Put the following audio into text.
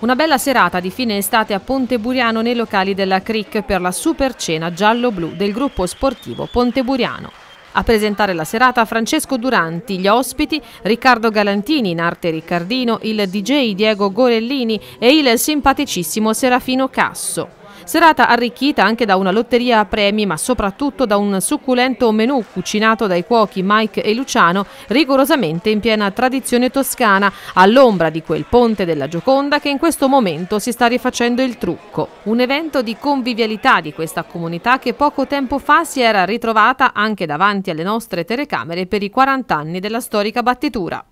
Una bella serata di fine estate a Ponteburiano nei locali della CRIC per la super cena giallo-blu del gruppo sportivo Ponteburiano. A presentare la serata Francesco Duranti, gli ospiti Riccardo Galantini in arte Riccardino, il DJ Diego Gorellini e il simpaticissimo Serafino Casso. Serata arricchita anche da una lotteria a premi ma soprattutto da un succulento menù cucinato dai cuochi Mike e Luciano rigorosamente in piena tradizione toscana all'ombra di quel ponte della Gioconda che in questo momento si sta rifacendo il trucco. Un evento di convivialità di questa comunità che poco tempo fa si era ritrovata anche davanti alle nostre telecamere per i 40 anni della storica battitura.